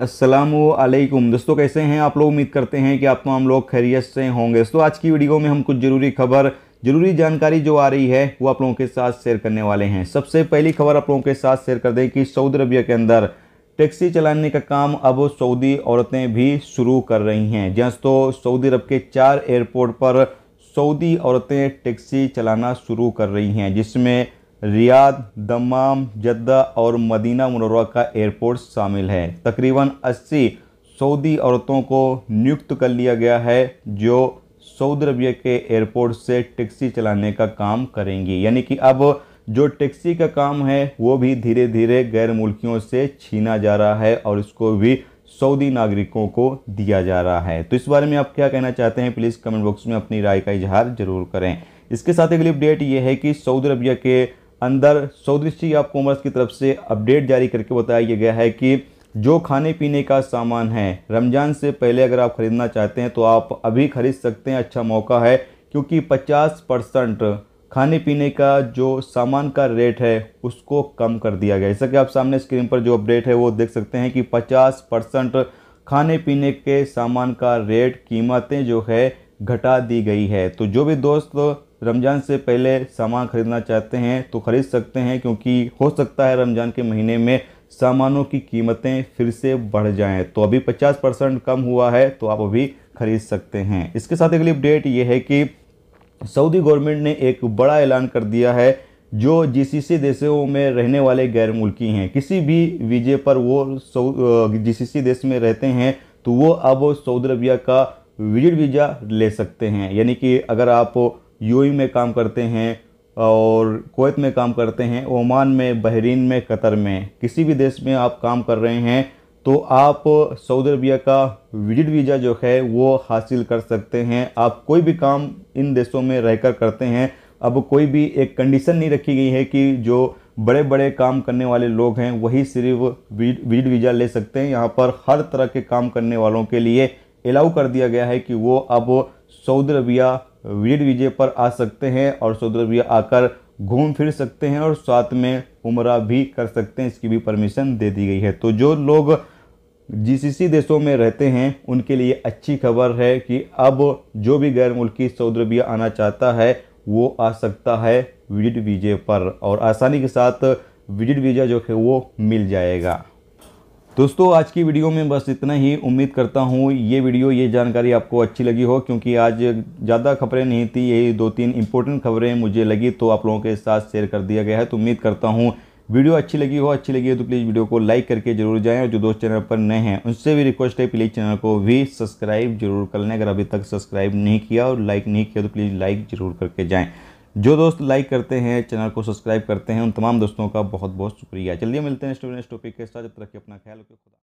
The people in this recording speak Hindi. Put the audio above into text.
असलकुम दोस्तों कैसे हैं आप लोग उम्मीद करते हैं कि आप तमाम लोग खैरियत से होंगे दोस्तों आज की वीडियो में हम कुछ ज़रूरी खबर ज़रूरी जानकारी जो आ रही है वो आप लोगों के साथ शेयर करने वाले हैं सबसे पहली खबर आप लोगों के साथ शेयर कर दें कि सऊदी अरबिया के अंदर टैक्सी चलाने का काम अब सऊदी औरतें भी शुरू कर रही हैं जहाँ तो सऊदी अरब के चार एयरपोर्ट पर सऊदी औरतें टैक्सी चलाना शुरू कर रही हैं जिसमें रियाद दमाम जद्दा और मदीना मनोरवा का एयरपोर्ट शामिल है तकरीबन 80 सऊदी औरतों को नियुक्त कर लिया गया है जो सऊदी अरबिया के एयरपोर्ट से टैक्सी चलाने का काम करेंगी यानी कि अब जो टैक्सी का काम है वो भी धीरे धीरे गैर मुल्कियों से छीना जा रहा है और इसको भी सऊदी नागरिकों को दिया जा रहा है तो इस बारे में आप क्या कहना चाहते हैं प्लीज़ कमेंट बॉक्स में अपनी राय का इजहार जरूर करें इसके साथ अगली अपडेट ये है कि सऊदी अरबिया के अंदर सौदृष्टि ऑफ कॉमर्स की तरफ से अपडेट जारी करके बताया गया है कि जो खाने पीने का सामान है रमज़ान से पहले अगर आप ख़रीदना चाहते हैं तो आप अभी ख़रीद सकते हैं अच्छा मौका है क्योंकि 50 परसेंट खाने पीने का जो सामान का रेट है उसको कम कर दिया गया जैसा कि आप सामने स्क्रीन पर जो अपडेट है वो देख सकते हैं कि 50 परसेंट खाने पीने के सामान का रेट कीमतें जो है घटा दी गई है तो जो भी दोस्त रमज़ान से पहले सामान खरीदना चाहते हैं तो ख़रीद सकते हैं क्योंकि हो सकता है रमज़ान के महीने में सामानों की कीमतें फिर से बढ़ जाएं तो अभी 50 परसेंट कम हुआ है तो आप अभी खरीद सकते हैं इसके साथ अगली अपडेट ये है कि सऊदी गवर्नमेंट ने एक बड़ा ऐलान कर दिया है जो जीसीसी देशों में रहने वाले गैर मुल्की हैं किसी भी वीजे पर वो जीसीसी देश में रहते हैं तो वो अब सऊदी अरबिया का विजिट वीज़ा ले सकते हैं यानी कि अगर आप यूएई में काम करते हैं और कोत में काम करते हैं ओमान में बहरीन में कतर में किसी भी देश में आप काम कर रहे हैं तो आप सऊदी अरबिया का विजिट वीज़ा जो है वो हासिल कर सकते हैं आप कोई भी काम इन देशों में रहकर करते हैं अब कोई भी एक कंडीशन नहीं रखी गई है कि जो बड़े बड़े काम करने वाले लोग हैं वही सिर्फ विजिट वीज़ा ले सकते हैं यहाँ पर हर तरह के काम करने वालों के लिए अलाउ कर दिया गया है कि वो अब सऊदी अरबिया विजिट वीजे पर आ सकते हैं और सऊदी अरबिया आकर घूम फिर सकते हैं और साथ में उमरा भी कर सकते हैं इसकी भी परमिशन दे दी गई है तो जो लोग जीसीसी देशों में रहते हैं उनके लिए अच्छी खबर है कि अब जो भी गैर मुल्की सऊदी अरबिया आना चाहता है वो आ सकता है विजिट वीजे पर और आसानी के साथ विजिट वीज़ा जो है वो मिल जाएगा दोस्तों आज की वीडियो में बस इतना ही उम्मीद करता हूँ ये वीडियो ये जानकारी आपको अच्छी लगी हो क्योंकि आज ज़्यादा खबरें नहीं थी यही दो तीन इंपॉर्टेंट खबरें मुझे लगी तो आप लोगों के साथ शेयर कर दिया गया है तो उम्मीद करता हूँ वीडियो अच्छी लगी हो अच्छी लगी हो तो प्लीज़ वीडियो को लाइक करके जरूर जाएं और जो दोस्त चैनल पर नए हैं उनसे भी रिक्वेस्ट है प्लीज़ चैनल को भी सब्सक्राइब जरूर कर लें अगर अभी तक सब्सक्राइब नहीं किया और लाइक नहीं किया तो प्लीज़ लाइक जरूर करके जाएँ जो दोस्त लाइक करते हैं चैनल को सब्सक्राइब करते हैं उन तमाम दोस्तों का बहुत बहुत शुक्रिया चलिए मिलते हैं नेक्स्ट टॉपिक के साथ जब तक अपना ख्याल रखिए खुदा